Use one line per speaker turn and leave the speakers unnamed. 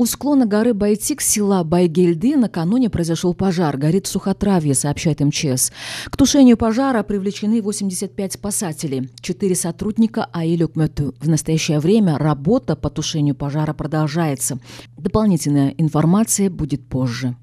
У склона горы Байтик села Байгельды накануне произошел пожар. Горит сухотравье, сообщает МЧС. К тушению пожара привлечены 85 спасателей, четыре сотрудника АИ Люкмету. В настоящее время работа по тушению пожара продолжается. Дополнительная информация будет позже.